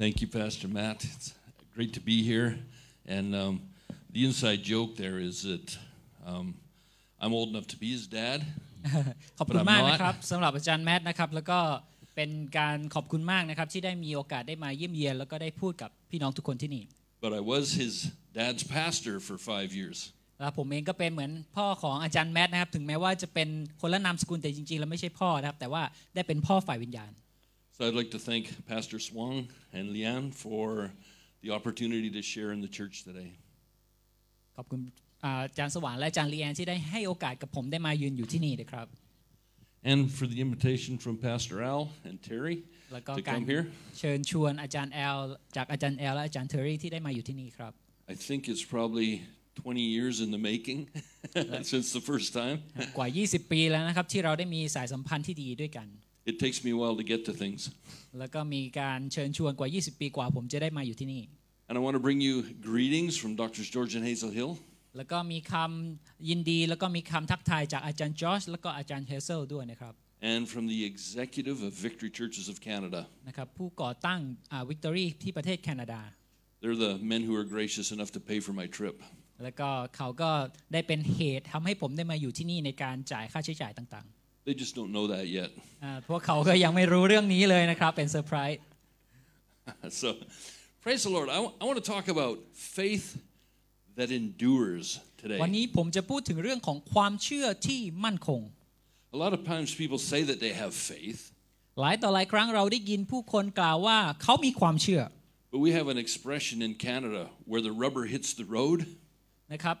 Thank you, Pastor Matt. It's great to be here. And um, the inside joke there is that um, I'm old enough to be his dad. but I'm not. But I was his dad's pastor for five years. ผมเองก็เป็นเหมือนพ่อของอาจารย์แมทนะครับถึงแม้ว่าจะเป็นคนละนามสกุลแต่จริงๆแล้วไม่ใช่พ่อนะครับแต่ว่าได้เป็นพ่อฝ่ายวิญญาณ so I'd like to thank Pastor Swang and Lian for the opportunity to share in the church today. ขอบคุณอาจารย์สว่างและอาจารย์ลีแอนที่ได้ให้โอกาสกับผมได้มายืนอยู่ที่นี่นะครับ And for the invitation from Pastor Al and Terry to come here. เชิญชวนอาจารย์แอลจากอาจารย์แอลและอาจารย์เทอร์รี่ที่ได้มาอยู่ที่นี่ครับ I think it's probably 20 years in the making since the first time. กว่า20 it takes me a while to get to things. And I want to bring you greetings from Doctors George and Hazel Hill. And from the executive of Victory Churches of Canada. นะครับผู้ก่อตั้ง Victory ที่ประเทศแคนาดา They're the men who are gracious enough to pay for my trip. แล้วก็เขาก็ได้เป็นเหตุทำให้ผมได้มาอยู่ที่นี่ในการจ่ายค่าใช้จ่ายต่างๆ they just don't know that yet. อ่าพวกเขาก็ยังไม่รู้เรื่องนี้เลยนะครับเป็นเซอร์ไพรส์ so praise the Lord. I, I want to talk about faith that endures today. วันนี้ผมจะพูดถึงเรื่องของความเชื่อที่มั่นคง A lot of times people say that they have faith. หลายต่อหลายครั้งเราได้ยินผู้คนกล่าวว่าเขามีความเชื่อ But we have an expression in Canada where the rubber hits the road. นะครับ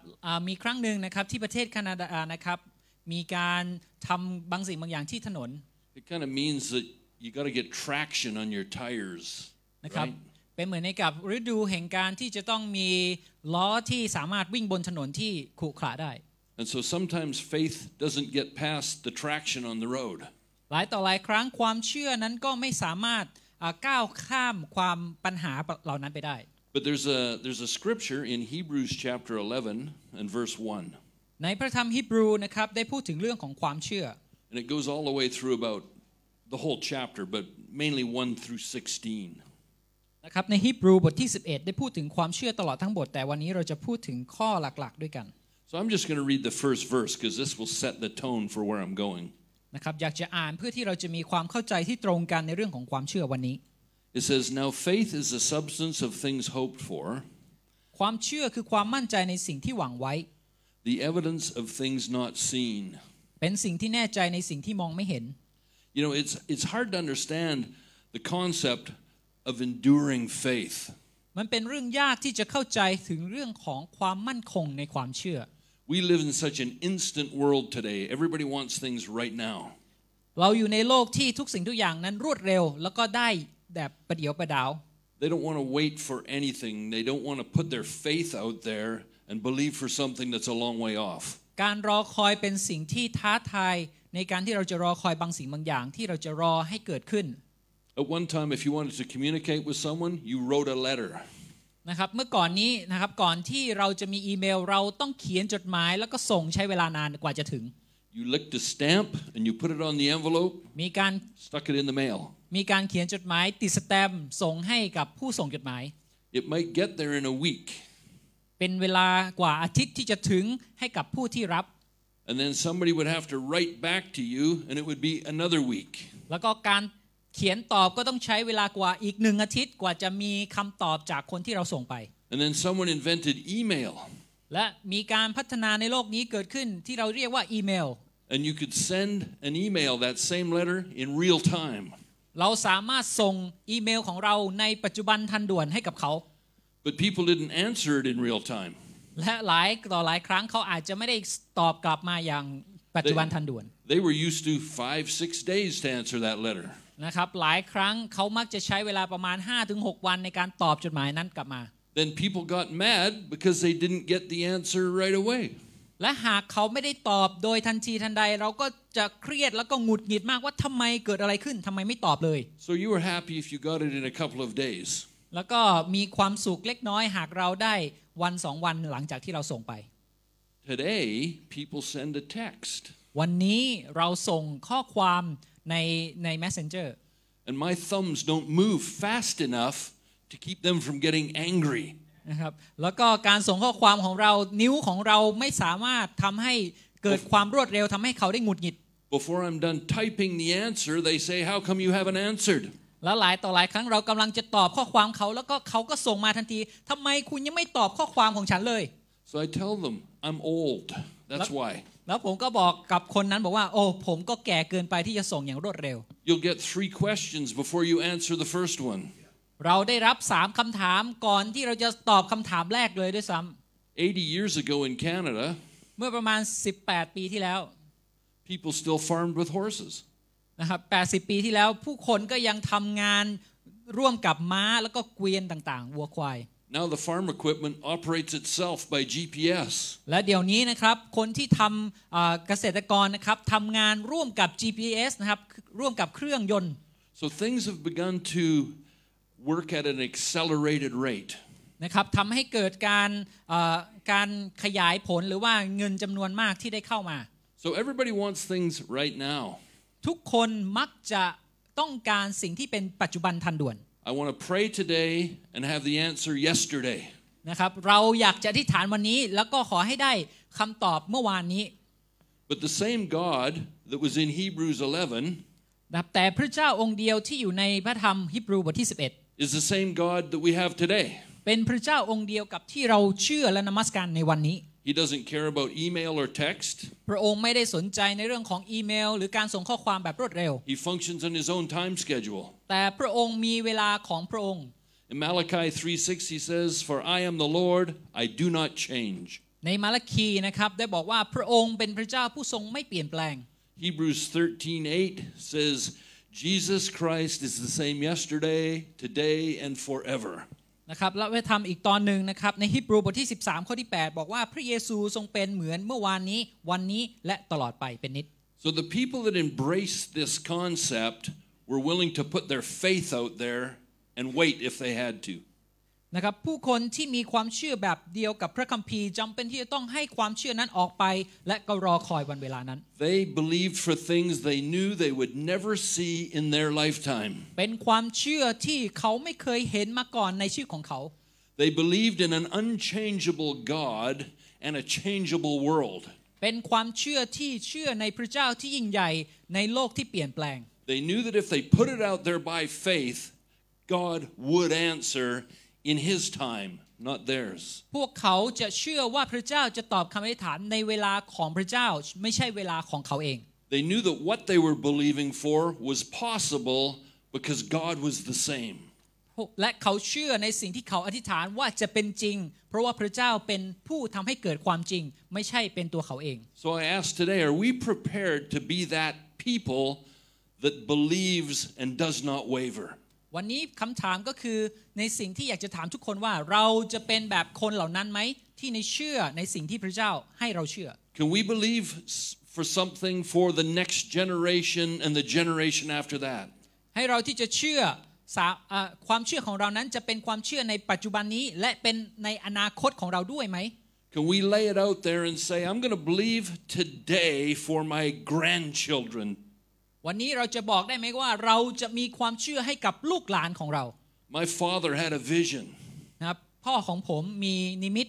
มีครั้งหนึ่งนะครับที่ประเทศแคนาดานะครับ มีการทำบางสิ่งบางอย่างที่ถนน It kind of means that you got to get traction on your tires นะครับเป็นเหมือนในกับฤดูแห่งการที่จะต้องมีล้อที่สามารถวิ่งบนถนนที่ขรุขระได้ And so sometimes faith doesn't get past the traction on the road หลายต่อหลายครั้งความเชื่อนั้นก็ไม่สามารถก้าวข้ามความปัญหาเหล่านั้นไปได้ But there's a there's a scripture in Hebrews chapter 11 and verse 1ในพระธรรมฮิบรูนะครับได้พูดถึงเรื่องของความเชื่อ and it goes all the way through about the whole chapter but mainly 1 through 16นะครับในฮิบรูบทที่11 ได้พูดถึงความเชื่อตลอดทั้งบทแต่วันนี้เราจะพูดถึงข้อหลักๆ ด้วยกัน so I'm just going to read the first verse because this will set the tone for where I'm going นะครับอยากจะอ่านเพื่อที่เราจะมีความเข้าใจที่ตรงกันในเรื่องของความเชื่อวันนี้ It says now faith is the substance of things hoped for ความเชื่อคือความมั่นใจในสิ่งที่หวังไว้ the evidence of things not seen. เป็นสิ่งที่แน่ใจในสิ่งที่มองไม่เห็น You know, it's it's hard to understand the concept of enduring faith. มันเป็นเรื่องยากที่จะเข้าใจถึงเรื่องของความมั่นคงในความเชื่อ We live in such an instant world today. Everybody wants things right now. เราอยู่ในโลกที่ทุกสิ่งทุกอย่างนั้นรวดเร็ว They don't want to wait for anything. They don't want to put their faith out there and believe for something that's a long way off การรอคอยเป็นสิ่งที่ท้าทายในการที่เราจะรอคอยบางสิ่งบางอย่างที่เราจะรอให้เกิดขึ้น At one time if you wanted to communicate with someone you wrote a letter นะครับเมื่อก่อนนี้นะครับก่อนที่เราจะมีอีเมลเราต้องเขียนจดหมายแล้วก็ส่งใช้เวลานานกว่าจะถึง You licked a stamp and you put it on the envelope มีการ stuck it in the mail มีการเขียนจดหมายติดสแตมป์ส่งให้กับผู้ส่งจดหมาย It might get there in a week เป็นเวลากว่าอาทิตย์ที่จะถึงให้กับผู้ที่รับ and then somebody would have to write back to you and it would be another week แล้วก็การเขียนตอบก็ต้องใช้เวลากว่าอีกหนึ่งอาทิตย์กว่าจะมีคำตอบจากคนที่เราส่งไป and then someone invented email และมีการพัฒนาในโลกนี้เกิดขึ้นที่เราเรียกว่าอีเมล and you could send an email that same letter in real time เราสามารถส่งอีเมลของเราในปัจจุบันทันด่วนให้กับเขา But people didn't answer it in real time. และหลายต่อหลายครั้งเขาอาจจะไม่ได้ตอบกลับมาอย่างปัจจุบันทันด่วน They were used to five six days to answer that letter. นะครับหลายครั้งเขามักจะใช้เวลาประมาณ5-6วันในการตอบจดหมายนั้นกลับมา Then people got mad because they didn't get the answer right away. และหากเขาไม่ได้ตอบโดยทันทีทันใด เราก็จะเครียดแล้วก็หงุดหงิดมากว่าทำไมเกิดอะไรขึ้นทำไมไม่ตอบเลย So you were happy if you got it in a couple of days. แล้วก็มีความสุขเล็กน้อยหากเราได้วันสองวันหลังจากที่เราส่งไป Today people send a text วันนี้เราส่งข้อความในใน messenger and my thumbs don't move fast enough to keep them from getting angry นะครับแล้วก็การส่งข้อความของเรานิ้วของเราไม่สามารถทำให้เกิดความรวดเร็วทำให้เขาได้หงุดหงิด Before I'm done typing the answer they say how come you haven't answered แล้วหลายต่อหลายครั้งเรากำลังจะตอบข้อความเขา แล้วก็เขาก็ส่งมาทันที ทำไมคุณยังไม่ตอบข้อความของฉันเลย so I tell them I'm old that's why แล้วผมก็บอกกับคนนั้นบอกว่า โอ้ผมก็แก่เกินไปที่จะส่งอย่างรวดเร็ว You'll get three questions before you answer the first one เราได้รับสามคำถามก่อนที่เราจะตอบคำถามแรกเลยด้วยซ้ำ80 years ago in Canada เมื่อประมาณ 18 ปีที่แล้ว people still farmed with horses นะครับ80 ปีที่แล้วผู้คนก็ยังทำงานร่วมกับม้าแล้วก็เกวียนต่างๆวัวควาย Now the farm equipment operates itself by GPS และเดี๋ยวนี้นะครับคนที่ทำเกษตรกรนะครับทำงานร่วมกับ GPS นะครับร่วมกับเครื่องยนต์ So things have begun to work at an accelerated rate นะครับทำให้เกิดการการขยายผลหรือว่าเงินจำนวนมากที่ได้เข้ามา So everybody wants things right now ทุกคนมักจะต้องการสิ่งที่เป็นปัจจุบันทันด่วน I want to pray today and have the answer yesterday นะครับเราอยากจะอธิษฐานวันนี้ แล้วก็ขอให้ได้คำตอบเมื่อวานนี้ But the same God that was in Hebrews 11แต่พระเจ้าองค์เดียวที่อยู่ในพระธรรมฮิบรูบทที่ 11 is the same God that we have today เป็นพระเจ้าองค์เดียวกับที่เราเชื่อและนมัสการในวันนี้ He doesn't care about email or text. พระองค์ไม่ได้สนใจในเรื่องของอีเมลหรือการส่งข้อความแบบรวดเร็ว. He functions on his own time schedule. แต่พระองค์มีเวลาของพระองค์ In Malachi 3:6 he says, "For I am the Lord; I do not change." ในมาลาคีนะครับได้บอกว่าพระองค์เป็นพระเจ้าผู้ทรงไม่เปลี่ยนแปลง Hebrews 13:8 says, "Jesus Christ is the same yesterday, today, and forever." นะครับแล้วไปทำอีกตอนหนึ่งนะครับในฮิบรูบทที่13ข้อที่8บอกว่าพระเยซูทรงเป็นเหมือนเมื่อวานนี้วันนี้และตลอดไปเป็นนิด so the people that embrace this concept were willing to put their faith out there and wait if they had to นะครับผู้คนที่มีความเชื่อแบบเดียวกับพระคัมภีร์จำเป็นที่จะต้องให้ความเชื่อนั้นออกไปและก็รอคอยวันเวลานั้น They believed for things they knew they would never see in their lifetime เป็นความเชื่อที่เขาไม่เคยเห็นมาก่อนในชีวิตของเขา They believed in an unchangeable God and a changeable world เป็นความเชื่อที่เชื่อในพระเจ้าที่ยิ่งใหญ่ในโลกที่เปลี่ยนแปลง They knew that if they put it out there by faith God would answer in his time, not theirs. พวกเขาจะเชื่อว่าพระเจ้าจะตอบคำอธิษฐานในเวลาของพระเจ้าไม่ใช่เวลาของเขาเอง They knew that what they were believing for was possible because God was the same. และเขาเชื่อในสิ่งที่เขาอธิษฐานว่าจะเป็นจริง So I ask today are we prepared to be that people that believes and does not waver วันนี้คำถามก็คือในสิ่งที่อยากจะถามทุกคนว่าเราจะเป็นแบบคนเหล่านั้นไหมที่ในเชื่อในสิ่งที่พระเจ้าให้เราเชื่อ Can we believe for something for the next generation and the generation after that ให้เราที่จะเชื่อความเชื่อของเรานั้นจะเป็นความเชื่อในปัจจุบันนี้ และเป็นในอนาคตของเราด้วยไหม Can we lay it out there and say I'm going to believe today for my grandchildren ันนี้เราจะบอกได้ไหมว่าเราจะมีความเชื่อให้กับลูกหลานของเรา My father had a vision นะครับพ่อของผมมีนิมิต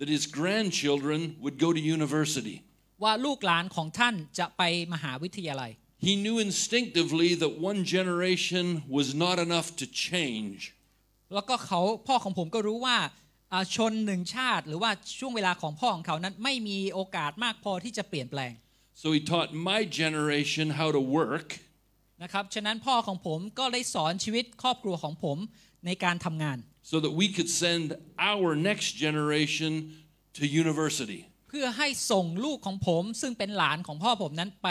that his grandchildren would go to university ว่าลูกหลานของท่านจะไปมหาวิทยาลัย He knew instinctively that one generation was not enough to change แล้วก็เขาพ่อของผมก็รู้ว่า ชนหนึ่งชาติ หรือว่าช่วงเวลาของพ่อของเขานั้นไม่มีโอกาสมากพอที่จะเปลี่ยนแปลง So he taught my generation how to work. นะครับ ฉะนั้นพ่อของผมก็ได้สอนชีวิตครอบครัวของผมในการทำงาน so that we could send our next generation to university เพื่อให้ส่งลูกของผมซึ่งเป็นหลานของพ่อผมนั้นไป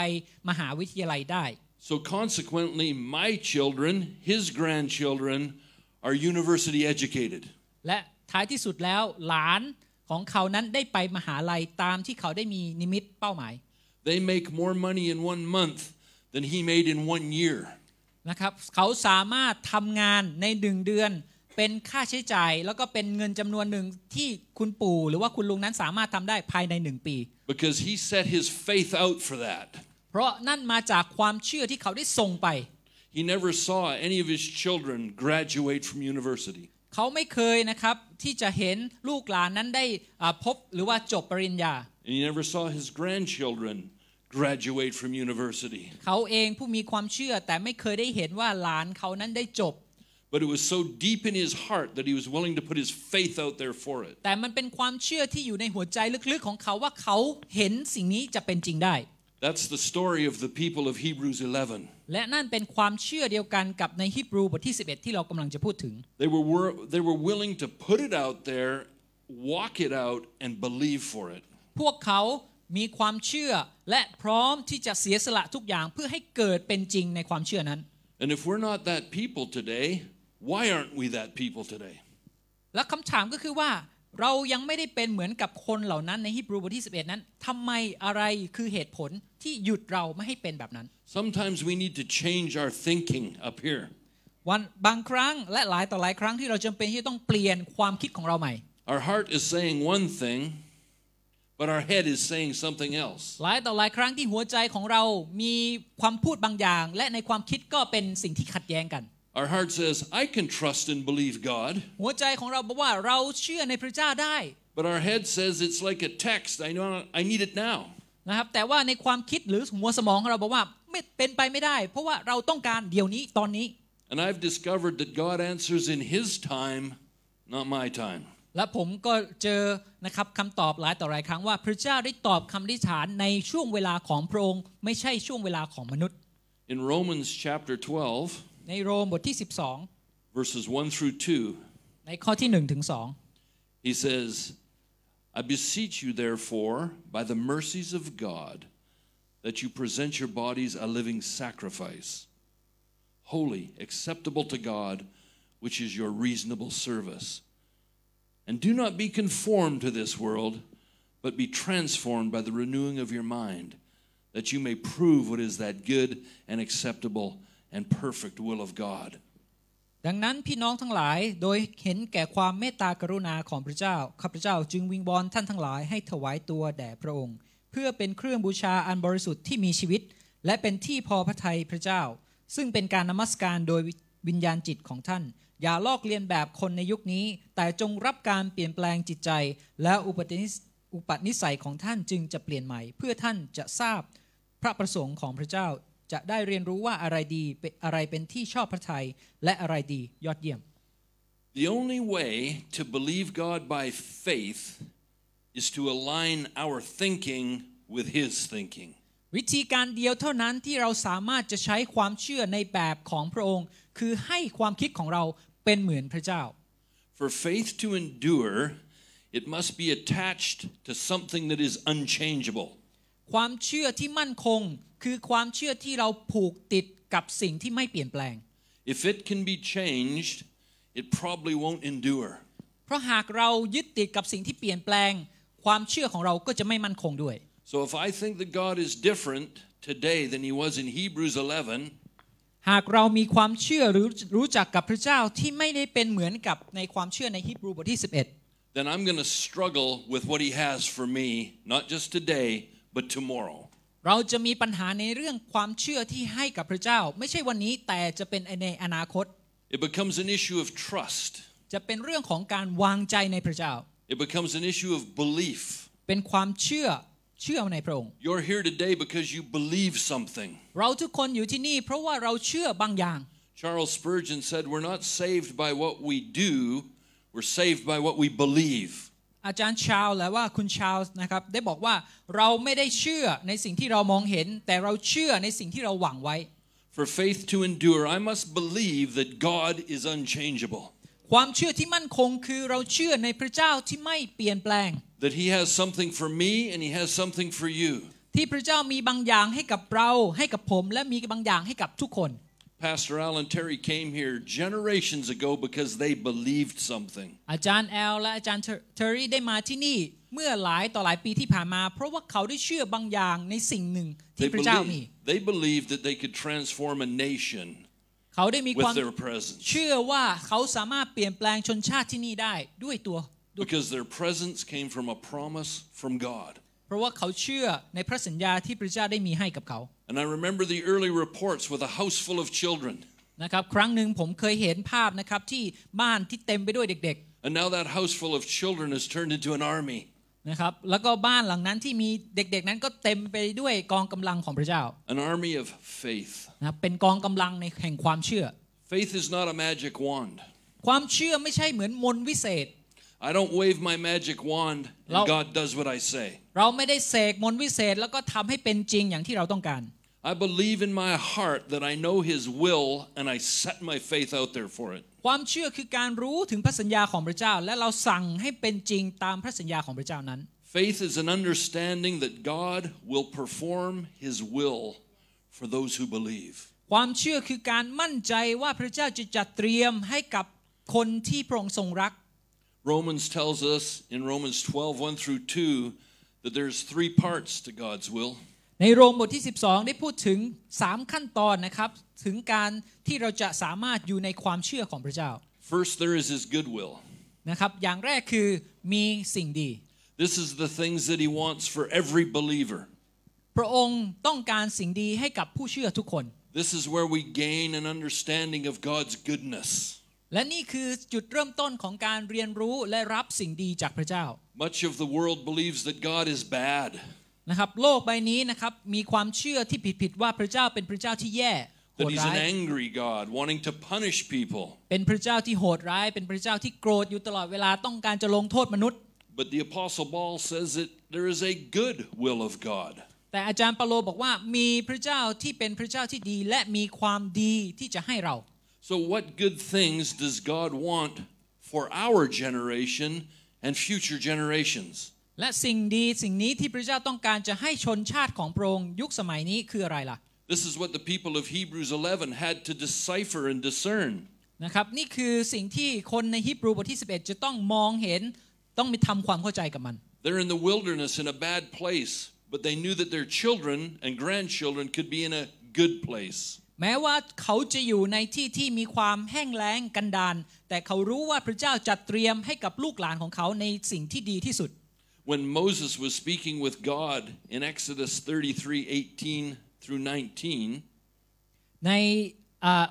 มหาวิทยาลัยได้ so consequently my children his grandchildren are university educated และท้ายที่สุดแล้ว หลานของเขา นั้นได้ไปมหาลัยตามที่เขาได้มีนิมิตเป้าหมาย they make more money in one month than he made in one year นะครับ เขาสามารถทำงานในหนึ่งเดือน เป็นค่าใช้จ่าย because he set his faith out for that เพราะนั่นมาจากความเชื่อที่เขาได้ส่งไป he never saw any of his children graduate from university เขาไม่เคยนะครับที่จะเห็นลูกหลานนั้นได้พบหรือว่าจบปริญญา and he never saw his grandchildren graduate from university เขาเองผู้มีความเชื่อแต่ไม่เคยได้เห็นว่าหลานเขานั้นได้จบ But it was so deep in his heart that he was willing to put his faith out there for it. แต่มันเป็นความเชื่อที่อยู่ในหัวใจลึกๆของเขาว่าเขาเห็นสิ่งนี้จะเป็นจริงได้ That's the story of the people of Hebrews 11. และนั่นเป็นความเชื่อเดียวกันกับในฮีบรูบทที่11 They were they were willing to put it out there, walk it out and believe for it. พวกเขามีความเชื่อและพร้อมที่จะเสียสละทุกอย่างเพื่อให้เกิดเป็นจริงในความเชื่อนั้น And if we're not that people today why aren't we that people today และคำถามก็คือว่าเรายังไม่ได้เป็นเหมือนกับคนเหล่านั้น ในฮิบรูบทที่ 11 นั้นทำไมอะไรคือเหตุผลที่หยุดเราไม่ให้เป็นแบบนั้น Sometimes we need to change our thinking up here วันบางครั้งและหลายต่อหลายครั้งที่เราจำเป็นที่ต้องเปลี่ยนความคิดของเราใหม่ Our heart is saying one thing but our head is saying something else หลายต่อหลายครั้งที่หัวใจของเรามีความพูดบางอย่าง และในความคิดก็เป็นสิ่งที่ขัดแย้งกัน Our heart says I can trust and believe God หัวใจของเราบอกว่าเราเชื่อในพระเจ้าได้ But our head says it's like a text I know I need it now นะครับแต่ว่าในความคิดหรือหัวสมองของเราบอกว่าไม่เป็นไปไม่ได้ And I've discovered that God answers in His time not my time in Romans chapter 12 12 verses 1 through 2 1ถง 2 He says I beseech you therefore by the mercies of God that you present your bodies a living sacrifice holy acceptable to God which is your reasonable service and do not be conformed to this world, but be transformed by the renewing of your mind, that you may prove what is that good and acceptable and perfect will of God. ดังนั้นพี่น้องทั้งหลายโดยเห็นแก่ความเมตตากรุณาของพระเจ้าข้าพเจ้าจึงวิงวอนท่านทั้งหลายให้ถวายตัวแด่พระองค์อย่าลอกเลียนแบบคนในยุคนี้ แต่จงรับการเปลี่ยนแปลงจิตใจ และอุปนิสอุปนิสัยของท่านจึงจะเปลี่ยนใหม่เพื่อท่านจะทราบ พระประสงค์ของพระเจ้าจะได้เรียนรู้ว่าอะไรดีอะไรเป็นที่ชอบพระทัยและอะไรดียอดเยี่ยม The only way to believe God by faith is to align our thinking with His thinking วิธีการเดียวเท่านั้นที่เราสามารถจะใช้ความเชื่อในแบบของพระองค์ คือให้ความคิดของเราเป็นเหมือนพระเจ้า For faith to endure it must be attached to something that is unchangeable ความเชื่อที่มั่นคงคือความเชื่อที่เราผูกติดกับสิ่งที่ไม่เปลี่ยนแปลง If it can be changed it probably won't endure เพราะหากเรายึดติดกับสิ่งที่เปลี่ยนแปลงความเชื่อของเราก็จะไม่มั่นคงด้วย So if I think that God is different today than he was in Hebrews 11หากเรามีความเชื่อหรือรู้จักกับพระเจ้าที่ไม่ได้เป็นเหมือนกับในความเชื่อในฮิบรูบทที่ 11 then I'm going to struggle with what he has for me not just today but tomorrow เราจะมีปัญหาในเรื่องความเชื่อที่ให้กับพระเจ้า ไม่ใช่วันนี้แต่จะเป็นในอนาคต it becomes an issue of trust จะเป็นเรื่องของการวางใจในพระเจ้า it becomes an issue of belief เป็นความเชื่อเชื่อในพระองค์ You're here today because you believe something เราทุกคนอยู่ที่นี่เพราะว่าเราเชื่อบางอย่าง Charles Spurgeon said we're not saved by what we do we're saved by what we believe อาจารย์ชาวและว่าคุณชาวนะครับได้บอกว่าเราไม่ได้เชื่อในสิ่งที่เรามองเห็นแต่เราเชื่อในสิ่งที่เราหวังไว้ For faith to endure I must believe that God is unchangeable ความเชื่อที่มั่นคงคือเราเชื่อในพระเจ้าที่ไม่เปลี่ยนแปลง that he has something for me and he has something for you ที่พระเจ้ามีบางอย่างให้กับเรา ให้กับผมและมีบางอย่างให้กับทุกคน Pastor Alan Terry came here generations ago because they believed something อาจารย์แอลและอาจารย์เทอร์รี่ได้มาที่นี่เมื่อหลายต่อหลายปีที่ผ่านมา เพราะว่าเขาได้เชื่อบางอย่างในสิ่งหนึ่งที่พระเจ้ามี They believed that they could transform a nation เขาได้มีความเชื่อว่าเขาสามารถเปลี่ยนแปลงชนชาติที่นี่ได้ด้วยตัว because their presence came from a promise from God. เพราะว่าเขาเชื่อในพระสัญญาที่พระเจ้าได้มีให้กับเขา And I remember the early reports with a house full of children. นะครับครั้งหนึ่งผมเคยเห็นภาพนะครับที่บ้านที่เต็มไปด้วยเด็ก And now that house full of children has turned into an army. นะครับแล้วก็บ้านหลังนั้นที่มีเด็กๆนั้นก็เต็มไปด้วยกองกําลังของพระเจ้า An army of faith นะเป็นกองกําลังในแห่งความเชื่อ Faith is not a magic wand ความเชื่อไม่ใช่เหมือนมนต์วิเศษ I don't wave my magic wand and God does what I say เราไม่ได้เสกมนต์วิเศษแล้วก็ทำให้เป็นจริงอย่างที่เราต้องการ I believe in my heart that I know His will and I set my faith out there for it ความเชื่อคือการรู้ถึงพระสัญญาของพระเจ้าและเราสั่งให้เป็นจริงตามพระสัญญาของพระเจ้านั้น Faith is an understanding that God will perform His will for those who believe ความเชื่อคือการมั่นใจว่าพระเจ้าจะจัดเตรียมให้กับคนที่พระองค์ทรงรัก Romans tells us in Romans 12, 1 through 2, that there's three parts to God's will. ในโรมบทที่12ได้พูดถึง3ขั้นตอนนะครับถึงการที่เราจะสามารถอยู่ในความเชื่อของพระเจ้า First there is His goodwill นะครับอย่างแรกคือมีสิ่งดี This is the things that He wants for every believer พระองค์ต้องการสิ่งดีให้กับผู้เชื่อทุกคน This is where we gain an understanding of God's goodness และนี่คือจุดเริ่มต้นของการเรียนรู้และรับสิ่งดีจากพระเจ้า นะครับโลกใบนี้นะครับมีความเชื่อที่ผิดๆว่าพระเจ้าเป็นพระเจ้าที่แย่ That he's an angry God wanting to punish people เป็นพระเจ้าที่โหดร้าย เป็นพระเจ้าที่โกรธอยู่ตลอดเวลาต้องการจะลงโทษมนุษย์ But the apostle Paul says that there is a good will of God แต่อาจารย์เปาโลบอกว่า มีพระเจ้าที่เป็นพระเจ้าที่ดี และมีความดีที่จะให้เรา So, what good things does God want for our generation and future generations? และสิ่งดีสิ่งนี้ที่พระเจ้าต้องการจะให้ชนชาติของพระองค์ยุคสมัยนี้คืออะไรล่ะ This is what the people of Hebrews 11 had to decipher and discern. นะครับนี่คือสิ่งที่คนในฮีบรูบทที่11 they They're in the wilderness in a bad place, but they knew that their children and grandchildren could be in a good place. แม้ว่าเขาจะอยู่ในที่ที่มีความแห้งแล้งกันดานแต่เขารู้ว่าพระเจ้าจัดเตรียมให้กับลูกหลานของเขาในสิ่งที่ดีที่สุด When Moses was speaking with God in Exodus 33:18 through 19 ใน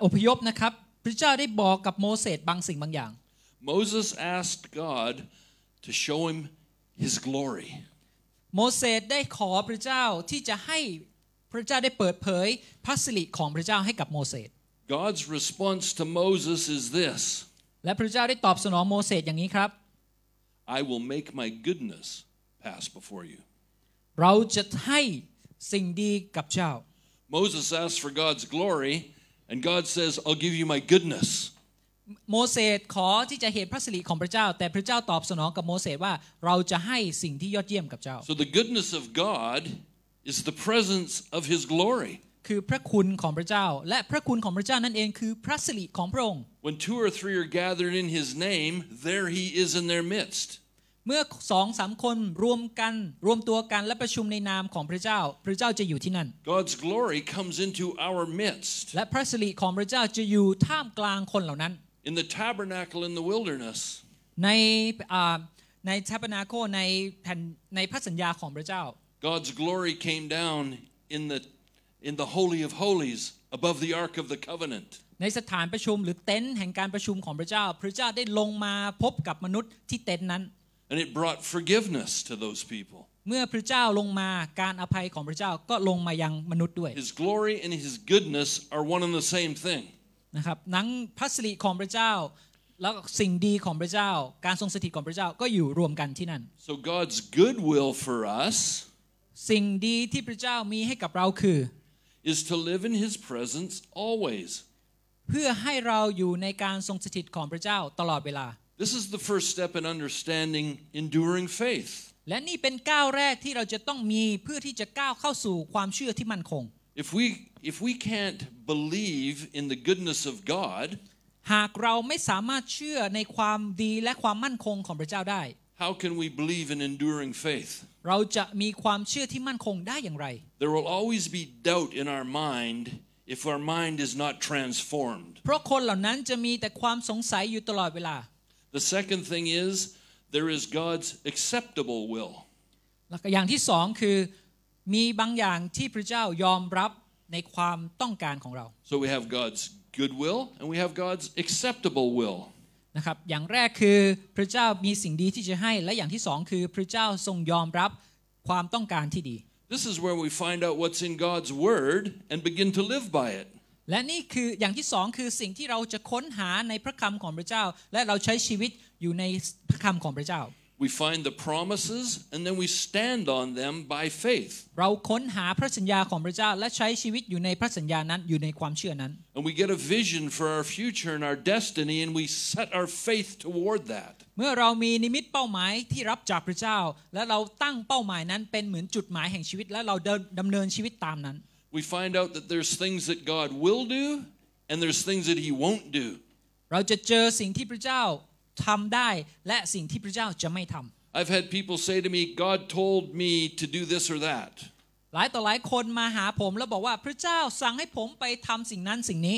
อพยพนะครับ พระเจ้าได้บอกกับโมเสสบางสิ่งบางอย่าง Moses asked God to show him his glory โมเสสได้ขอพระเจ้าที่จะให้พระเจ้าได้เปิดเผยพระสิริของพระเจ้าให้กับโมเสส God's response to Moses is this และพระเจ้าได้ตอบสนองโมเสสอย่างนี้ครับ I will make my goodness pass before you เราจะให้สิ่งดีกับเจ้า Moses a s k e d for God's glory and God says I'll give you my goodness โมเสสขอที่จะเห็นพระสิริของพระเจ้า แต่พระเจ้าตอบสนองกับโมเสสว่า เราจะให้สิ่งที่ยอดเยี่ยมกับเจ้า So the goodness of God is the presence of his glory คือพระคุณของพระเจ้า และพระคุณของพระเจ้านั่นเองคือพระสิริของพระองค์ when two or three are gathered in his name there he is in their midst เมื่อสองสามคนรวมกัน รวมตัวกันและประชุมในนามของพระเจ้า พระเจ้าจะอยู่ที่นั่น God's glory comes into our midst และพระสิริของพระเจ้าจะอยู่ท่ามกลางคนเหล่านั้น in the tabernacle in the wilderness ในในทับนาโคในแผ่นในพระสัญญาของพระเจ้า God's glory came down in the in the holy of holies above the ark of the covenant ในสถานประชุมหรือเต็นท์แห่งการประชุมของพระเจ้า พระเจ้าได้ลงมาพบกับมนุษย์ที่เต็นท์นั้น and it brought forgiveness to those people เมื่อพระเจ้าลงมาการอภัยของพระเจ้าก็ลงมายังมนุษย์ด้วย His glory and His goodness are one and the same thing นะครับนั้งพระสิริของพระเจ้าแล้วสิ่งดีของพระเจ้า การทรงสถิตของพระเจ้าก็อยู่รวมกันที่นั่น So God's goodwill for us สิ่งดีที่พระเจ้ามีให้กับเราคือ is to live in His presence always เพื่อให้เราอยู่ในการทรงสถิตของพระเจ้าตลอดเวลา This is the first step in understanding enduring faith และนี่เป็นก้าวแรกที่เราจะต้องมีเพื่อที่จะก้าวเข้าสู่ความเชื่อที่มั่นคง If we if we can't believe in the goodness of God หากเราไม่สามารถเชื่อในความดีและความมั่นคงของพระเจ้าได้ How can we believe in enduring faith? เราจะมีความเชื่อที่มั่นคงได้อย่างไร There will always be doubt in our mind if our mind is not transformed. เพราะคนเหล่านั้นจะมีแต่ความสงสัยอยู่ตลอดเวลา The second thing is there is God's acceptable will. แล้วก็อย่างที่สองคือมีบางอย่างที่พระเจ้ายอมรับในความต้องการของเรา So we have God's good will and we have God's acceptable will. นะครับอย่างแรกคือพระเจ้ามีสิ่งดีที่จะให้ และอย่างที่สองคือพระเจ้าทรงยอมรับความต้องการที่ดี This is where we find out what's in God's word and begin to live by it. และนี่คืออย่างที่สองคือสิ่งที่เราจะค้นหาในพระคำของพระเจ้าและเราใช้ชีวิตอยู่ในพระคำของพระเจ้า we find the promises and then we stand on them by faith เราค้นหาพระสัญญาของพระเจ้าและใช้ชีวิตอยู่ในพระสัญญานั้นอยู่ในความเชื่อนั้น and we get a vision for our future and our destiny and we set our faith toward that เมื่อเรามีนิมิตเป้าหมายที่รับจากพระเจ้า we find out that there's things that God will do and there's things that he won't do เราจะเจอสิ่งที่พระเจ้าทำได้และสิ่งที่พระเจ้าจะไม่ทำ I've had people say to me God told me to do this or that หลายต่อหลายคนมาหาผมแล้วบอกว่าพระเจ้าสั่งให้ผมไปทำสิ่งนั้นสิ่งนี้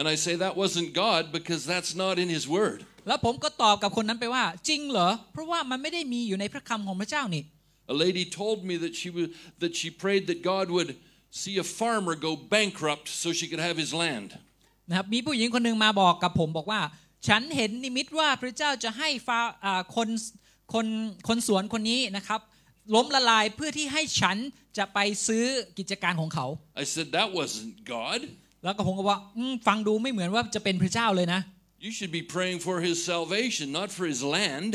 And I say that wasn't God because that's not in His Word แล้วผมก็ตอบกับคนนั้นไปว่า จริงเหรอเพราะว่ามันไม่ได้มีอยู่ในพระคำของพระเจ้านี่ A lady told me that she was, that she prayed that God would see a farmer go bankrupt so she could have his land นะครับมีผู้หญิงคนหนึ่งมาบอกกับผมบอกว่าฉันเห็นนิมิตว่าพระเจ้าจะให้ฟาคนคนคนสวนคนนี้นะครับล้มละลายเพื่อที่ให้ฉันจะไปซื้อกิจการของเขา I said that wasn't God แล้วก็ผมก็ว่าฟังดูไม่เหมือนว่าจะเป็นพระเจ้าเลยนะ You should be praying for his salvation not for his land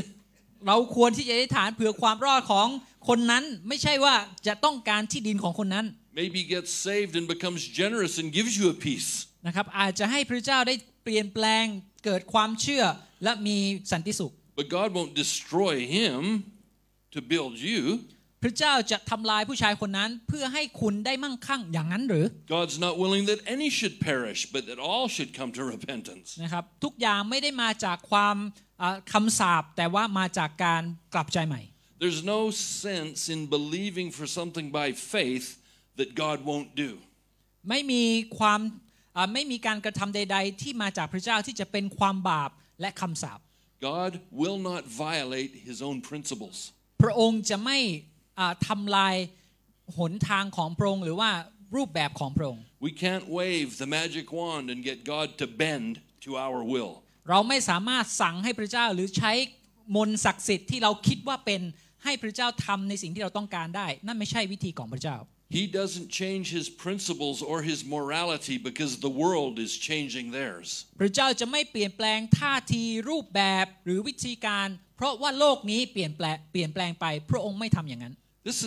เราควรที่จะอธิษฐานเผื่อความรอดของคนนั้นไม่ใช่ว่าจะต้องการที่ดินของคนนั้น Maybe gets a v e d and becomes generous and gives you a p e c e นะครับอาจจะให้พระเจ้าได้เปลี่ยนแปลงเกิดความเชื่อและมีสันติสุข but God won't destroy him to build you พระเจ้าจะทำลายผู้ชายคนนั้นเพื่อให้คุณได้มั่งคั่ง อย่างนั้นหรือ God's not willing that any should perish but that all should come to repentance นะครับทุกอย่างไม่ได้มาจากความคำสาปแต่ว่ามาจากการกลับใจใหม่ There's no sense in believing for something by faith that God won't do ไม่มีความไม่มีการกระทำใด ๆ ที่มาจากพระเจ้าที่จะเป็นความบาปและคำสาป God will not violate His own principles พระองค์จะไม่ทำลายหนทางของพระองค์ หรือว่ารูปแบบของพระองค์ We can't wave the magic wand and get God to bend to our will เราไม่สามารถสั่งให้พระเจ้า หรือใช้มนศักดิ์สิทธิ์ที่เราคิดว่าเป็นให้พระเจ้าทำในสิ่งที่เราต้องการได้ นั่นไม่ใช่วิธีของพระเจ้า He doesn't change his principles or his morality because the world is changing theirs. พระเจ้าจะไม่เปลี่ยนแปลงท่าทีรูปแบบหรือวิธีการ This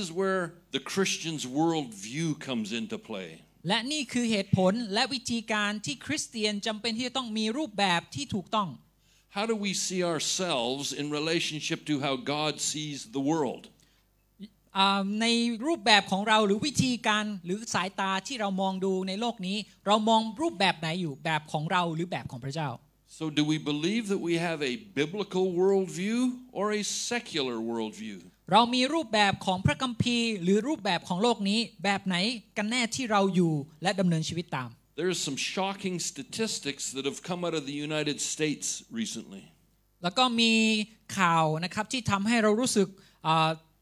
is where the Christian's world view comes into play. และนี่คือเหตุผลและวิธีการที่คริสเตียนจําเป็นที่จะต้องมีรูปแบบที่ถูกต้อง How do we see ourselves in relationship to how God sees the world? ในรูปแบบของเราหรือวิธีการหรือสายตาที่เรามองดูในโลกนี้ เรามองรูปแบบไหนอยู่แบบของเราหรือแบบของพระเจ้า So do we believe that we have a biblical worldview or a secular worldview? เรา มีรูปแบบของพระคัมภีร์ หรือรูปแบบของโลกนี้แบบไหนกันแน่ที่เราอยู่และดำเนินชีวิตตาม There are some shocking statistics that have come out of the United States recently. แล้วก็มีข่าวนะครับที่ทำให้เรารู้สึก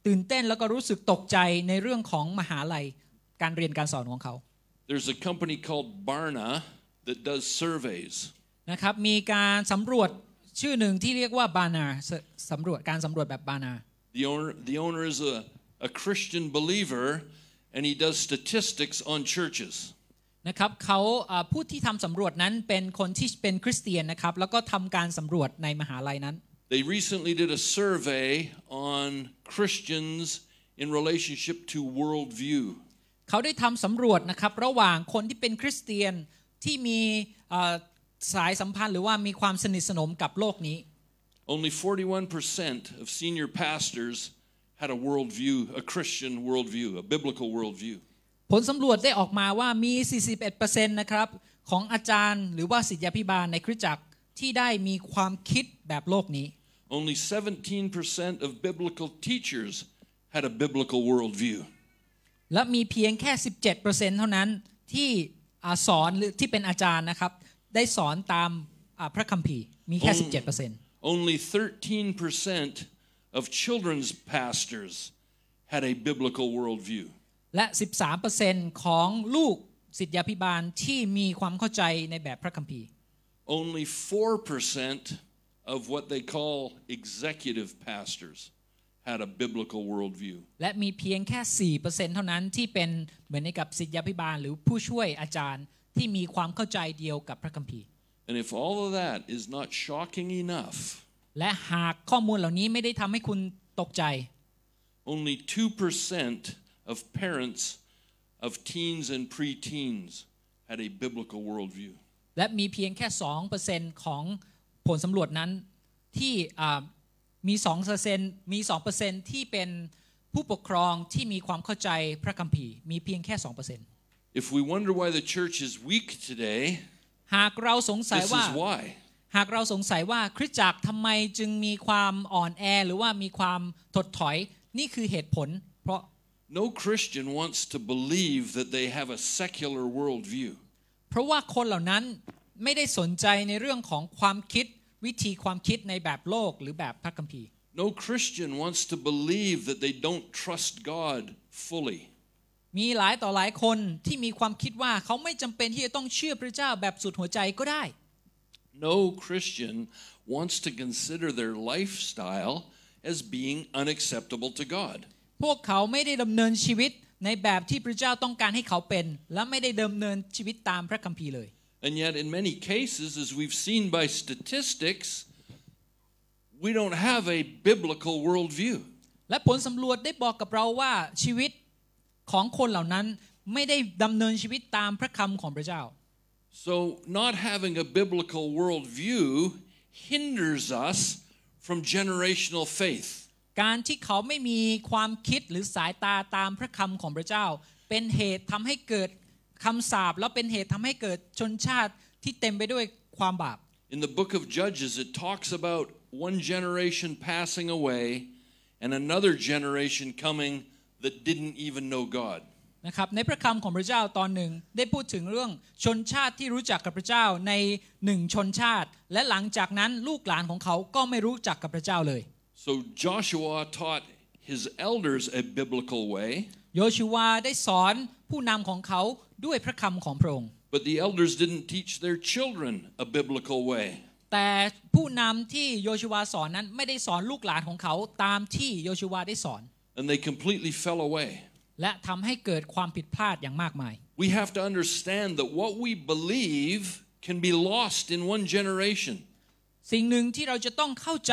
ตื่นเต้นแล้วก็รู้สึกตกใจในเรื่องของมหาลัย การเรียนการสอนของเขา There's a company called Barna that does surveys นะครับมีการสำรวจชื่อหนึ่งที่เรียกว่าบานาสำรวจการสำรวจแบบบานา The owner the owner is a a Christian believer and he does statistics on churches นะครับเขาผู้ที่ทำสำรวจนั้นเป็นคนที่เป็นคริสเตียนนะครับแล้วก็ทำการสำรวจในมหาลัยนั้น They recently did a survey on Christians in relationship to worldview. เขาได้ทำสำรวจนะครับระหว่างคนที่เป็นคริสเตียนที่มีสายสัมพันธ์ หรือว่ามีความสนิทสนมกับโลกนี้ Only 41% of senior pastors had a worldview, a Christian worldview, a biblical worldview. ผลสำรวจได้ออกมาว่ามี 41%นะครับของอาจารย์ หรือว่าศิษยาภิบาลในคริสตจักรที่ได้มีความคิดแบบโลกนี้ only 17% of biblical teachers had a biblical worldview. และมีเพียงแค่ 17%เท่านั้นที่สอนหรือที่เป็นอาจารย์นะครับ ได้สอนตามพระคัมภีร์มีแค่ 17% Only 13% of children's pastors had a biblical worldview. และ 13%ของลูกศิษยาภิบาลที่มีความเข้าใจในแบบพระคัมภีร์ Only 4% of what they call executive pastors had a biblical worldview และมีเพียงแค่4%เท่านั้นที่เป็นเหมือนกับศิษยาภิบาลหรือผู้ช่วยอาจารย์ที่มีความเข้าใจเดียวกับพระคัมภีร์ And if all of that is not shocking enough และหากข้อมูลเหล่านี้ไม่ได้ทำให้คุณตกใจ Only 2% of parents of teens and preteens had a biblical worldview และมีเพียงแค่ 2%ของผลสำรวจนั้นที่มี2%มี2%ที่เป็นผู้ปกครองที่มีความเข้าใจพระคัมภีร์มีเพียงแค่2% If we wonder why the church is weak today หากเราสงสัยว่า หากเราสงสัยว่าคริสตจักรทำไมจึงมีความอ่อนแอ หรือว่ามีความถดถอยนี่คือเหตุผล เพราะ No Christian wants to believe that they have a secular worldview เพราะว่าคนเหล่านั้นไม่ได้สนใจในเรื่องของความคิดวิธีความคิดในแบบโลกหรือแบบพระคัมภีร์ No Christian wants to believe that they don't trust God fully มีหลายต่อหลายคนที่มีความคิดว่าเขาไม่จำเป็นที่จะต้องเชื่อพระเจ้าแบบสุดหัวใจก็ได้ No Christian wants to consider their lifestyle as being unacceptable to God พวกเขาไม่ได้ดำเนินชีวิตในแบบที่พระเจ้าต้องการให้เขาเป็น และไม่ได้ดำเนินชีวิตตามพระคัมภีร์เลย And yet, in many cases, as we've seen by statistics, we don't have a biblical worldview. และผลสำรวจได้บอกกับเราว่าชีวิตของคนเหล่านั้นไม่ได้ดำเนินชีวิตตามพระคำของพระเจ้า So not having a biblical worldview hinders us from generational faith. การที่เขาไม่มีความคิดหรือสายตาตามพระคำของพระเจ้าคำสาปแล้วเป็นเหตุทำให้เกิดชนชาติที่เต็มไปด้วยความบาป In the book of Judges it talks about one generation passing away and another generation coming that didn't even know God นะครับในพระคำของพระเจ้าตอนหนึ่งได้พูดถึงเรื่องชนชาติที่รู้จักกับพระเจ้าในหนึ่งชนชาติ และหลังจากนั้นลูกหลานของเขาก็ไม่รู้จักกับพระเจ้าเลย so Joshua taught his elders a biblical way โยชูวาได้สอนผู้นำของเขาด้วยพระคำของพระองค์ But the elders didn't teach their children a biblical way. แต่ผู้นำที่โยชูวาสอนนั้นไม่ได้สอนลูกหลานของเขาตามที่โยชูวาได้สอน And they completely fell away. และทำให้เกิดความผิดพลาดอย่างมากมาย We have to understand that what we believe can be lost in one generation. สิ่งหนึ่งที่เราจะต้องเข้าใจ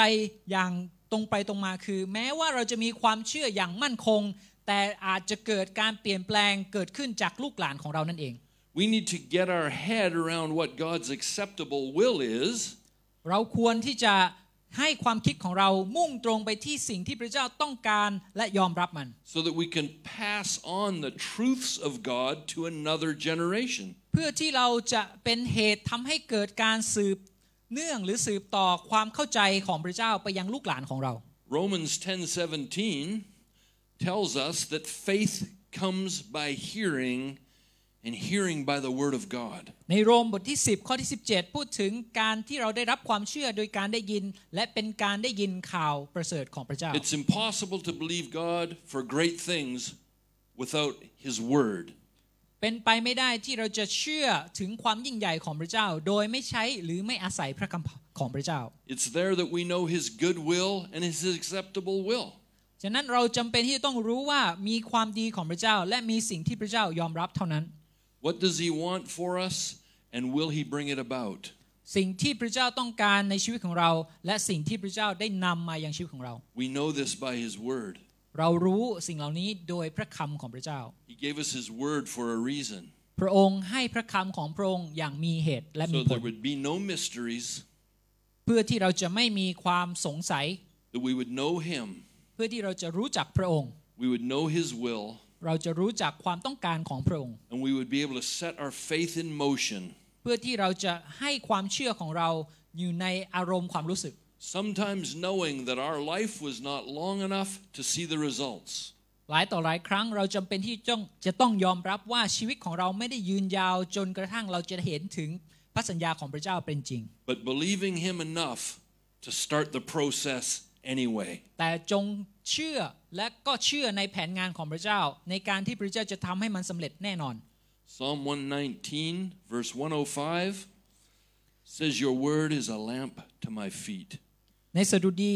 อย่างตรงไปตรงมาคือ แม้ว่าเราจะมีความเชื่ออย่างมั่นคงแต่อาจจะเกิดการเปลี่ยนแปลงเกิดขึ้นจากลูกหลานของเรานั่นเอง We need to get our head around what God's acceptable will is เราควรที่จะให้ความคิดของเรามุ่งตรงไปที่สิ่งที่พระเจ้าต้องการและยอมรับมัน so that we can pass on the truths of God to another generation เพื่อที่เราจะเป็นเหตุทำให้เกิดการสืบเนื่องหรือสืบต่อความเข้าใจของพระเจ้าไปยังลูกหลานของเรา Romans 10:17 tells us that faith comes by hearing and hearing by the word of God ในโรมบทที่10ข้อที่ It's impossible to believe God for great things without his word เป็นไปไม่ได้ที่เราจะเชื่อถึงความยิ่งใหญ่ของพระเจ้า It's there that we know his good will and his acceptable will ฉะนั้นเราจำเป็นที่จะต้องรู้ว่ามีความดีของพระเจ้าและมีสิ่งที่พระเจ้ายอมรับเท่านั้น What does He want for us and will He bring it about สิ่งที่พระเจ้าต้องการในชีวิตของเรา และสิ่งที่พระเจ้าได้นำมายังชีวิตของเรา We know this by His word เรารู้สิ่งเหล่านี้โดยพระคำของพระเจ้า He gave us His word for a reason พระองค์ให้พระคำของพระองค์อย่างมีเหตุและมีผล So there would be no mysteries เพื่อที่เราจะไม่มีความสงสัย That we would know Him พื่อที่เราจะรู้จักพระองค์ we would know his will เราจะรู้จักความต้องการของพระองค์ and we would be able to set our faith in motion เพื่อที่เราจะให้ความเชื่อของเราอยู่ในอารมณ์ความรู้สึก sometimes knowing that our life was not long enough to see the results หลายต่อหลายครั้งเราจำเป็นที่จะต้องยอมรับว่าชีวิตของเราไม่ได้ยืนยาวจนกระทั่งเราจะเห็นถึงพระสัญญาของพระเจ้าเป็นจริง but believing him enough to start the process anyway แต่จงเชื่อและก็เชื่อในแผนงานของพระเจ้าในการที่พระเจ้าจะทำให้มันสำเร็จแน่นอน Psalm 119 verse 105 says your word is a lamp to my feet ในสดุดี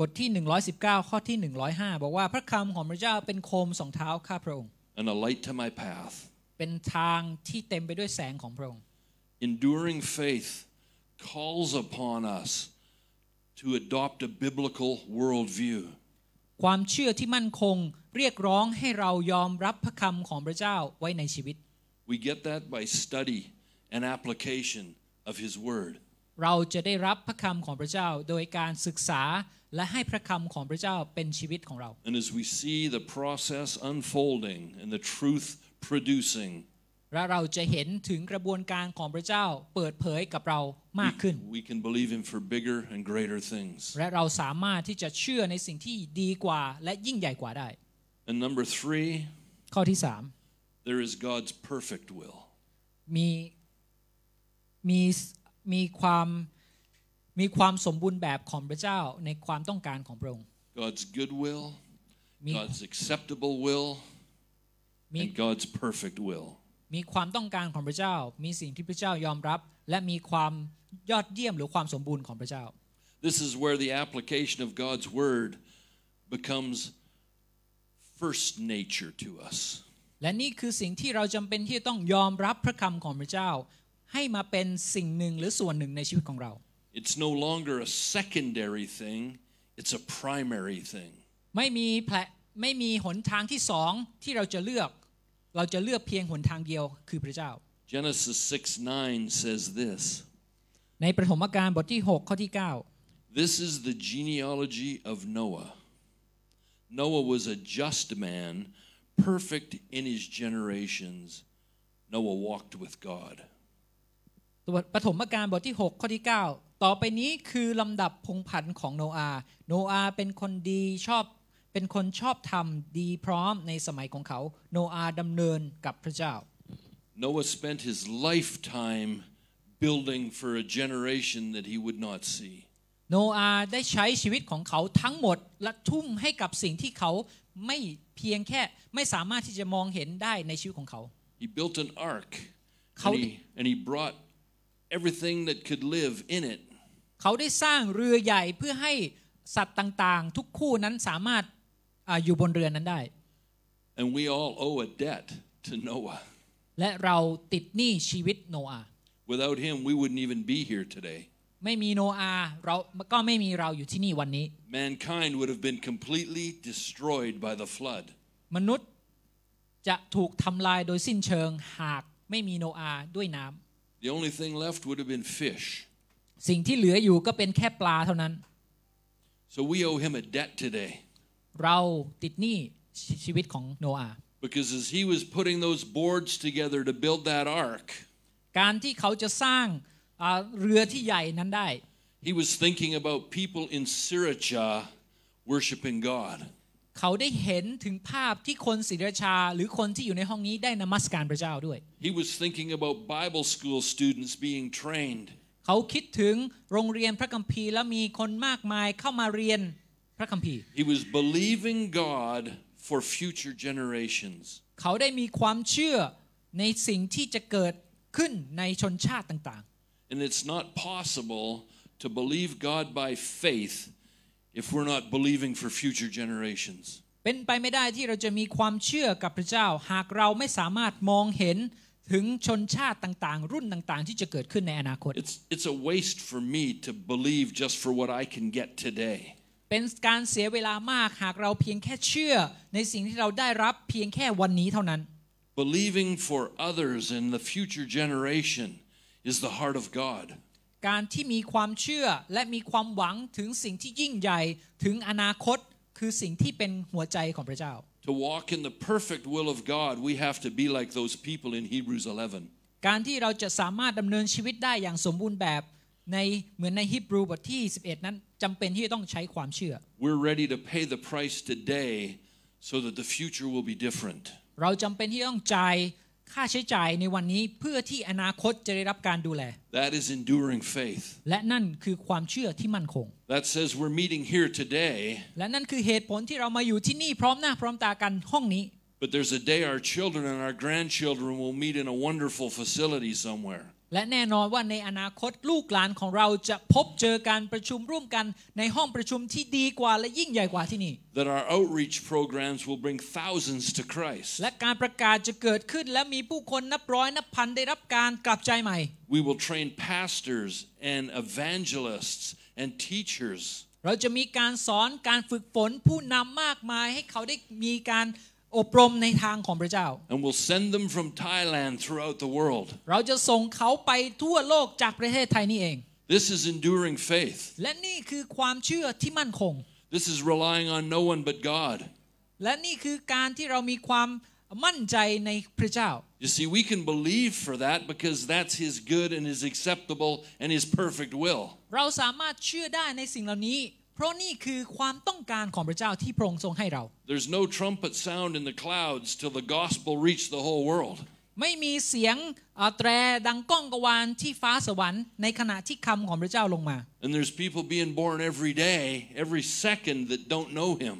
บทที่119 ข้อที่ 105 บอกว่าพระคำของพระเจ้าเป็นโคมสองเท้าข้าพระองค์ and a light to my path เป็นทางที่เต็มไปด้วยแสงของพระองค์ enduring faith calls upon us to adopt a biblical worldview. ความเชื่อที่มั่นคงเรียกร้องให้เรายอมรับพระคำของพระเจ้าไว้ในชีวิต We get that by study and application of His Word. เราจะได้รับพระคำของพระเจ้าโดยการศึกษาและให้พระคำของพระเจ้าเป็นชีวิตของเรา And as we see the process unfolding and the truth producing และเราจะเห็นถึงกระบวนการของพระเจ้าเปิดเผยกับเรามากขึ้น We can believe Him for bigger and greater things และเราสามารถที่จะเชื่อในสิ่งที่ดีกว่า และยิ่งใหญ่กว่าได้ And number three ข้อที่สาม There is God's perfect will มีมีมีความมีความสมบูรณ์แบบของพระเจ้าในความต้องการของพระองค์ God's good will God's acceptable will and God's perfect will มีความต้องการของพระเจ้า มีสิ่งที่พระเจ้ายอมรับ และมีความยอดเยี่ยมหรือความสมบูรณ์ของพระเจ้า This is where the application of God's word becomes first nature to us และนี่คือสิ่งที่เราจำเป็นที่ต้องยอมรับพระคำของพระเจ้า ให้มาเป็นสิ่งหนึ่งหรือส่วนหนึ่งในชีวิตของเรา It's no longer a secondary thing it's a primary thing ไม่มีแผลไม่มีหนทางที่สองที่เราจะเลือกเราจะเลือกเพียงหนทางเดียวคือพระเจ้า Genesis 6:9 says this ในประถมกาลบทที่6ข้อที่9 This is the genealogy of Noah Noah was a just man perfect in his generations Noah walked with God ประถมกาลบทที่6ข้อที่9ต่อไปนี้คือลำดับพงผันของโนอาโนอาเป็นคนดีชอบเป็นคนชอบทำดีพร้อมในสมัยของเขา โนอาดำเนินกับพระเจ้า Noah spent his lifetime building for a generation that he would not see โนอาได้ใช้ชีวิตของเขาทั้งหมดและทุ่มให้กับสิ่งที่เขาไม่เพียงแค่ ไม่สามารถที่จะมองเห็นได้ในชีวิตของเขา He built an ark and he, and he brought everything that could live in it เขาได้สร้างเรือใหญ่เพื่อให้สัตว์ต่าง ๆ ทุกคู่นั้นสามารถอยู่บนเรือนั้นได้ and we all owe a debt to Noah และเราติดหนี้ชีวิตโนอา without him we wouldn't even be here today ไม่มีโนอาเราก็ไม่มีเราอยู่ที่นี่วันนี้ mankind would have been completely destroyed by the flood มนุษย์จะถูกทำลายโดยสิ้นเชิงหากไม่มีโนอาด้วยน้ำ the only thing left would have been fish สิ่งที่เหลืออยู่ก็เป็นแค่ปลาเท่านั้น so we owe him a debt today เราติดหนี้ชีวิตของโนอา because as he was putting those boards together to build that ark การที่เขาจะสร้างเรือที่ใหญ่นั้นได้ he was thinking about people in Sirachah worshiping God เขาได้เห็นถึงภาพที่คนศิรชา หรือคนที่อยู่ในห้องนี้ได้นมัสการพระเจ้าด้วย He was thinking about Bible school students being trained เขาคิดถึงโรงเรียนพระคัมภีร์และมีคนมากมายเข้ามาเรียนพระคัมภีร์ He was believing God for future generations เขาได้มีความเชื่อในสิ่งที่จะเกิดขึ้นในชนชาติต่าง and it's not possible to believe God by faith if we're not believing for future generations เป็นไปไม่ได้ที่เราจะมีความเชื่อกับพระเจ้า It's it's a waste for me to believe just for what I can get today เป็นการเสียเวลามากหากเราเพียงแค่เชื่อ ในสิ่งที่เราได้รับเพียงแค่วันนี้เท่านั้น Believing for others i n the future generation is the heart of God. การที่มีความเชื่อและมีความหวังถึงสิ่งที่ยิ่งใหญ่ถึงอนาคต คือสิ่งที่เป็นหัวใจของพระเจ้า To walk in the perfect will of God, we have to be like those people in Hebrews 11. การที่เราจะสามารถดำเนินชีวิตได้อย่างสมบูรณ์แบบในเหมือนในฮิบรูบทที่ 11 นั้นจำเป็นที่จะต้องใช้ความเชื่อ We're ready to pay the price today so that the future will be different เราจำเป็นที่ต้องจ่ายค่าใช้จ่ายในวันนี้เพื่อที่อนาคตจะได้รับการดูแล That is enduring faith และนั่นคือความเชื่อที่มั่นคง That says we're meeting here today และนั่นคือเหตุผลที่เรามาอยู่ที่นี่พร้อมหน้าพร้อมตากันห้องนี้ But there's a day our children and our grandchildren will meet in a wonderful facility somewhere และแน่นอนว่าในอนาคตลูกหลานของเราจะพบเจอการประชุมร่วมกัน ในห้องประชุมที่ดีกว่าและยิ่งใหญ่กว่าที่นี่ That our outreach programs will bring thousands to Christ และการประกาศจะเกิดขึ้นและมีผู้คนนับร้อยนับพันได้รับการกลับใจใหม่ We will train pastors and evangelists and teachers เราจะมีการสอนการฝึกฝนผู้นำมากมายให้เขาได้มีการอบรมในทางของพระเจ้า and we'll send them from Thailand throughout the world เราจะส่งเขาไปทั่วโลกจากประเทศไทยนี่เอง this is enduring faith และนี่คือความเชื่อที่มั่นคง this is relying on no one but God และนี่คือการที่เรามีความมั่นใจในพระเจ้า You see we can believe for that because that's his good and his acceptable and his perfect will เราสามารถเชื่อได้ในสิ่งเหล่านี้เพราะนี่คือความต้องการของพระเจ้าที่พระองค์ทรงให้เรา There's no trumpet sound in the clouds till the gospel reached the whole world ไม่มีเสียงแตรดังก้องกวานที่ฟ้าสวรรค์ในขณะที่คำของพระเจ้าลงมา And there's people being born every day every second that don't know him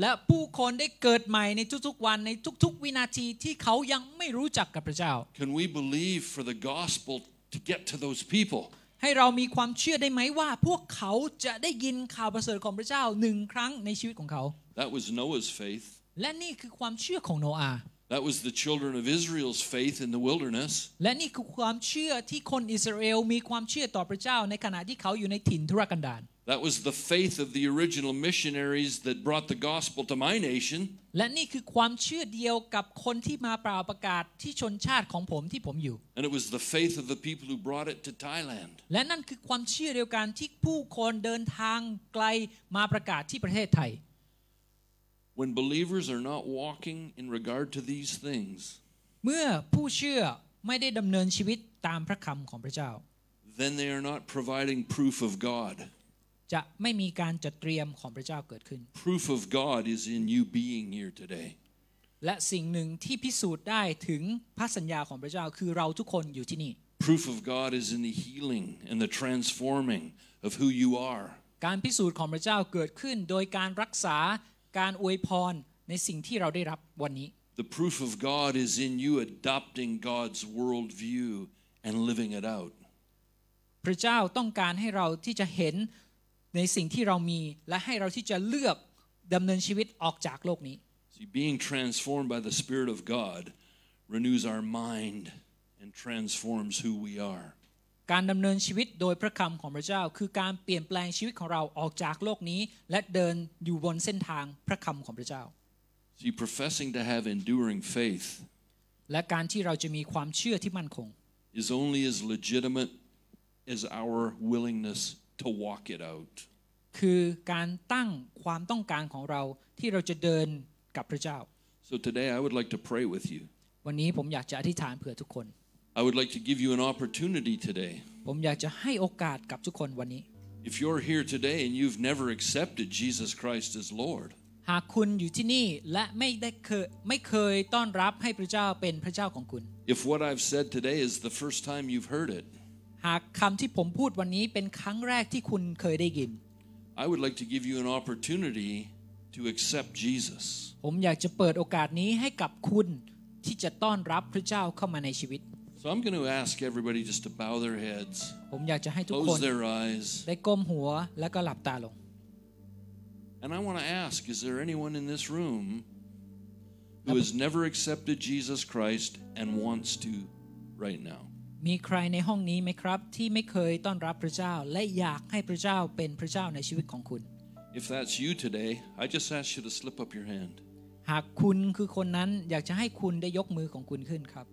และผู้คนได้เกิดใหม่ในทุกๆวันในทุกๆ วินาทีที่เขายังไม่รู้จักกับพระเจ้า Can we believe for the gospel to get to those people ให้เรามีความเชื่อได้ไหมว่าพวกเขาจะได้ยินข่าวประเสริฐของพระเจ้าหนึ่งครั้งในชีวิตของเขา That was Noah's faith และนี่คือความเชื่อของโนอา That was the children of Israel's faith in the wilderness และนี่คือความเชื่อที่คนอิสราเอลมีความเชื่อต่อพระเจ้าในขณะที่เขาอยู่ในถิ่นทุรกันดาร That was the faith of the original missionaries that brought the gospel to my nation. และนี่คือความเชื่อเดียวกับคนที่มาเป่าประกาศที่ชนชาติของผมที่ผมอยู่ And it was the faith of the people who brought it to Thailand. และนั่นคือความเชื่อเดียวกันที่ผู้คนเดินทางไกลมาประกาศที่ประเทศไทย When believers are not walking in regard to these things. เมื่อผู้เชื่อไม่ได้ดำเนินชีวิ त ตามพระคำของพระเจ้า Then they are not providing proof of God. จะไม่มีการจัดเตรียมของพระเจ้าเกิดขึ้น Proof of God is in you being here today และสิ่งหนึ่งที่พิสูจน์ได้ถึงพระสัญญาของพระเจ้าคือเราทุกคนอยู่ที่นี่ Proof of God is in the healing and the transforming of who you are การพิสูจน์ของพระเจ้าเกิดขึ้นโดยการรักษา การอวยพรในสิ่งที่เราได้รับวันนี้ The proof of God is in you adopting God's world view and living it out พระเจ้าต้องการให้เราที่จะเห็นในสิ่งที่เรามีและให้เราที่จะเลือกดำเนินชีวิตออกจากโลกนี้ See, being transformed by the Spirit of God renews our mind and transforms who we are. การดำเนินชีวิตโดยพระคำของพระเจ้า คือการเปลี่ยนแปลงชีวิตของเราออกจากโลกนี้ และเดินอยู่บนเส้นทางพระคำของพระเจ้า See, professing to have enduring faith และการที่เราจะมีความเชื่อที่มั่นคง is only as legitimate as our willingness to walk it out คือการตั้งความต้องการของเราที่เราจะเดินกับพระเจ้า so today I would like to pray with you วันนี้ผมอยากจะอธิษฐานเผื่อทุกคน I would like to give you an opportunity today ผมอยากจะให้โอกาสกับทุกคนวันนี้ If you're here today and you've never accepted Jesus Christ as Lord หากคุณอยู่ที่นี่และไม่ได้เคยไม่เคยต้อนรับให้พระเจ้าเป็นพระเจ้าของคุณ If what I've said today is the first time you've heard it ากคำที่ผมพูดวันนี้เป็นครั้งแรกที่คุณเคยได้ยิน I would like to give you an opportunity to accept Jesus ผมอยากจะเปิดโอกาสนี้ให้กับคุณที่จะต้อนรับพระเจ้าเข้ามาในชีวิต So I'm going to ask everybody just to bow their heads ผมอยากจะให้ทุกคน close their eyes ได้ก้มหัวแล้วก็หลับตาลง And I want to ask is there anyone in this room who has never accepted Jesus Christ and wants to right now มีใครในห้องนี้ไหมครับ If that's you today I just ask you to slip up your hand หากคุณคือคนนั้นอยากจะให้คุณได้ยกมือของคุณขึ้นครับ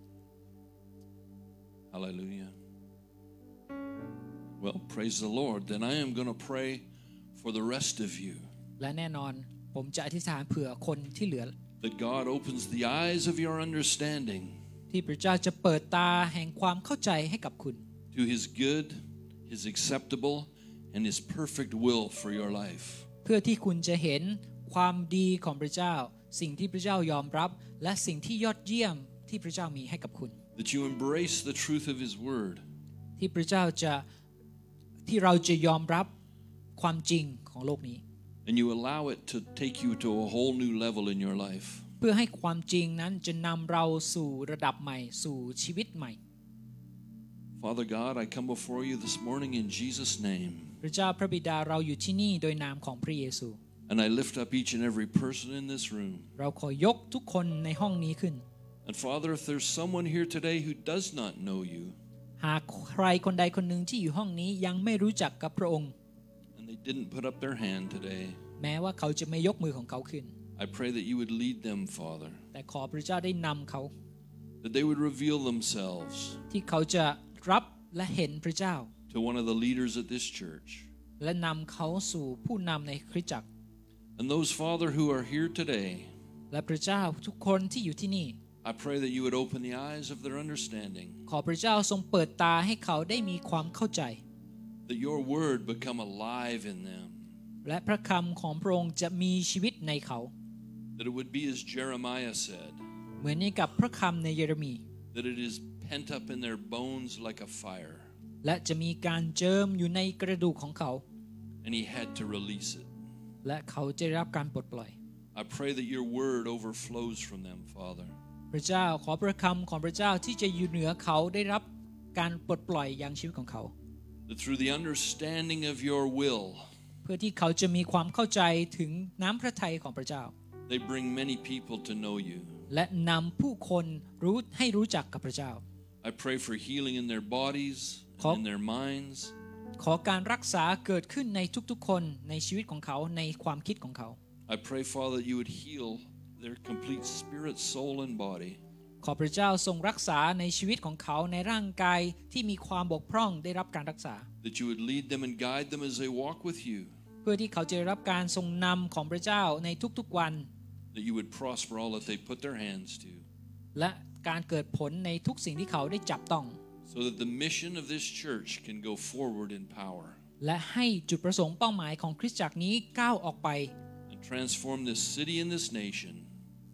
Hallelujah Well praise the Lord then I am going to pray for the rest of you และแน่นอนผมจะอธิษฐานเผื่อคนที่เหลือ That God opens the eyes of your understanding ที่พระเจ้าจะเปิดตาแห่งความเข้าใจให้กับคุณ to His good His acceptable and His perfect will for your life เพื่อที่คุณจะเห็นความดีของพระเจ้า สิ่งที่พระเจ้ายอมรับ และสิ่งที่ยอดเยี่ยมที่พระเจ้ามีให้กับคุณ that you embrace the truth of His word ที่พระเจ้าจะที่เราจะยอมรับความจริงของโลกนี้ and you allow it to take you to a whole new level in your life พื่อให้ความจริงนั้นจะนำเราสู่ระดับใหม่ สู่ชีวิตใหม่ Father God I come before you this morning in Jesus name พระเจ้าพระบิดาเราอยู่ที่นี่โดยนามของพระเยซู And I lift up each and every person in this room เราขอยกทุกคนในห้องนี้ขึ้น And Father if there's someone here today who does not know you หากใครคนใดคนหนึ่งที่อยู่ห้องนี้ยังไม่รู้จักกับพระองค์ And they didn't put up their hand today แม้ว่าเขาจะไม่ยกมือของเขาขึ้น I pray that you would lead them, Father. That they would reveal themselves to one of the leaders at this church And those Father who are here today I pray that you would open the eyes of their understanding That your word become alive in them และพระคำของพระองค์จะมีชีวิตในเขา that it would be as Jeremiah said that it is pent up in their bones like a fire. และจะมีการเจิมอยู่ในกระดูกของเขา And he had to release it. และเขาจะรับการปลดปล่อย I pray that your word overflows from them, Father. พระเจ้าขอพระคำของพระเจ้าที่จะอยู่เหนือเขาได้รับการปลดปล่อยอย่างชีวิตของเขา That through the understanding of your will. เพื่อที่เขาจะมีความเข้าใจถึงน้ำพระทัยของพระเจ้า They bring many people to know you. และนำผู้คนรู้ให้รู้จักกับพระเจ้า I pray for healing in their bodies and in their minds. ขอการรักษาเกิดขึ้นในทุกๆ คน ในชีวิตของเขาในความคิดของเขา I pray Father that you would heal their complete spirit, soul and body. ขอพระเจ้าทรงรักษาในชีวิตของเขาในร่างกายที่มีความบกพร่องได้รับการรักษา That you would lead them and guide them as they walk with you. เพื่อที่เขาจะได้รับการทรงนำของพระเจ้าในทุกๆวัน that you would prosper all that they put their hands to และการเกิดผลในทุกสิ่งที่เขาได้จับต้อง so that the mission of this church can go forward in power และให้จุดประสงค์เป้าหมายของคริสตจักรนี้ก้าวออกไป and transform this city and this nation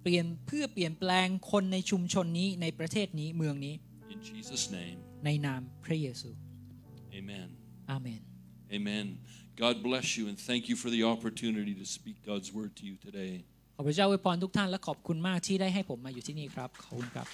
เปลี่ยนเพื่อเปลี่ยนแปลงคนในชุมชนนี้ในประเทศนี้เมืองนี้ in Jesus name ในนามพระเยซู Amen Amen Amen God bless you and thank you for the opportunity to speak God's word to you today ขอพระเจ้าอวยพรทุกท่านและขอบคุณมากที่ได้ให้ผมมาอยู่ที่นี่ครับ ขอบคุณครับ